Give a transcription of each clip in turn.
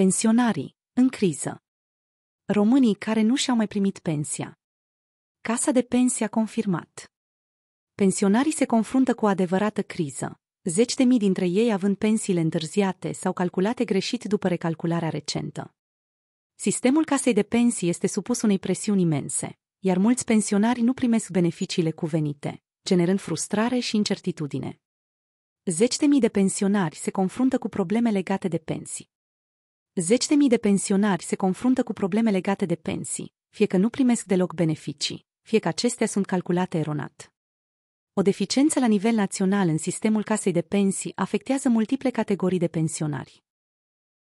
Pensionarii, în criză. Românii care nu și-au mai primit pensia. Casa de pensie a confirmat. Pensionarii se confruntă cu o adevărată criză, zeci de mii dintre ei având pensiile întârziate sau calculate greșit după recalcularea recentă. Sistemul casei de pensii este supus unei presiuni imense, iar mulți pensionari nu primesc beneficiile cuvenite, generând frustrare și incertitudine. Zeci de mii de pensionari se confruntă cu probleme legate de pensii. Zeci de mii de pensionari se confruntă cu probleme legate de pensii, fie că nu primesc deloc beneficii, fie că acestea sunt calculate eronat. O deficiență la nivel național în sistemul casei de pensii afectează multiple categorii de pensionari.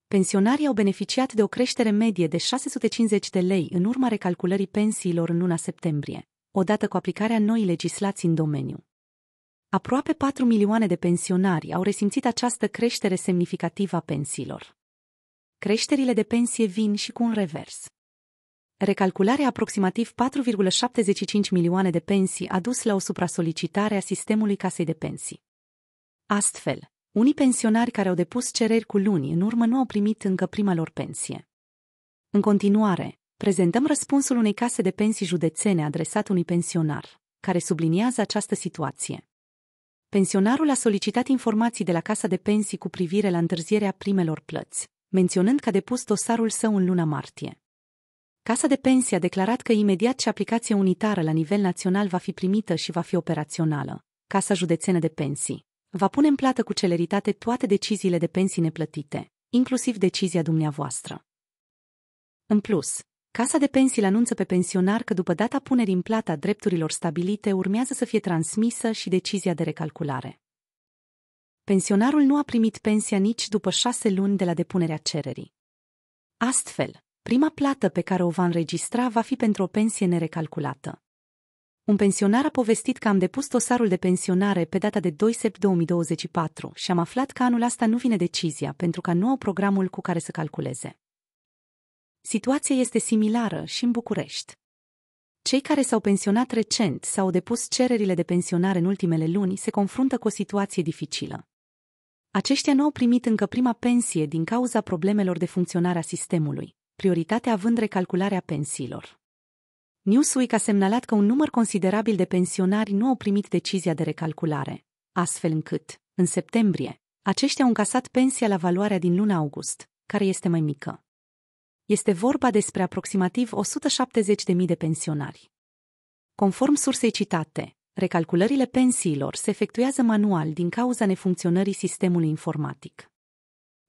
Pensionarii au beneficiat de o creștere medie de 650 de lei în urma recalculării pensiilor în luna septembrie, odată cu aplicarea noii legislații în domeniu. Aproape 4 milioane de pensionari au resimțit această creștere semnificativă a pensiilor creșterile de pensie vin și cu un revers. Recalcularea aproximativ 4,75 milioane de pensii a dus la o supra-solicitare a sistemului casei de pensii. Astfel, unii pensionari care au depus cereri cu luni în urmă nu au primit încă prima lor pensie. În continuare, prezentăm răspunsul unei case de pensii județene adresat unui pensionar, care subliniază această situație. Pensionarul a solicitat informații de la casa de pensii cu privire la întârzierea primelor plăți, menționând că a depus dosarul său în luna martie. Casa de pensie a declarat că imediat ce aplicația unitară la nivel național va fi primită și va fi operațională, Casa Județeană de Pensii va pune în plată cu celeritate toate deciziile de pensii neplătite, inclusiv decizia dumneavoastră. În plus, Casa de pensii anunță pe pensionar că după data punerii în plata drepturilor stabilite urmează să fie transmisă și decizia de recalculare pensionarul nu a primit pensia nici după șase luni de la depunerea cererii. Astfel, prima plată pe care o va înregistra va fi pentru o pensie nerecalculată. Un pensionar a povestit că am depus dosarul de pensionare pe data de 2 sept 2024 și am aflat că anul asta nu vine decizia pentru că nu au programul cu care să calculeze. Situația este similară și în București. Cei care s-au pensionat recent sau au depus cererile de pensionare în ultimele luni se confruntă cu o situație dificilă. Aceștia nu au primit încă prima pensie din cauza problemelor de funcționare a sistemului, prioritatea având recalcularea pensiilor. Newsweek a semnalat că un număr considerabil de pensionari nu au primit decizia de recalculare, astfel încât, în septembrie, aceștia au încasat pensia la valoarea din luna august, care este mai mică. Este vorba despre aproximativ 170.000 de pensionari. Conform sursei citate, Recalculările pensiilor se efectuează manual din cauza nefuncționării sistemului informatic.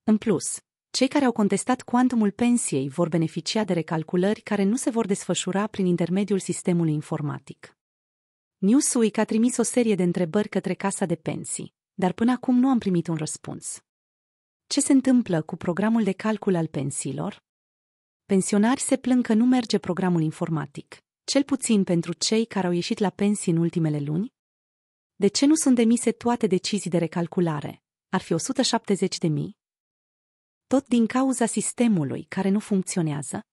În plus, cei care au contestat cuantumul pensiei vor beneficia de recalculări care nu se vor desfășura prin intermediul sistemului informatic. Newsweek a trimis o serie de întrebări către Casa de Pensii, dar până acum nu am primit un răspuns. Ce se întâmplă cu programul de calcul al pensiilor? Pensionari se plâng că nu merge programul informatic, cel puțin pentru cei care au ieșit la pensii în ultimele luni? De ce nu sunt demise toate decizii de recalculare? Ar fi 170 de mii? Tot din cauza sistemului care nu funcționează?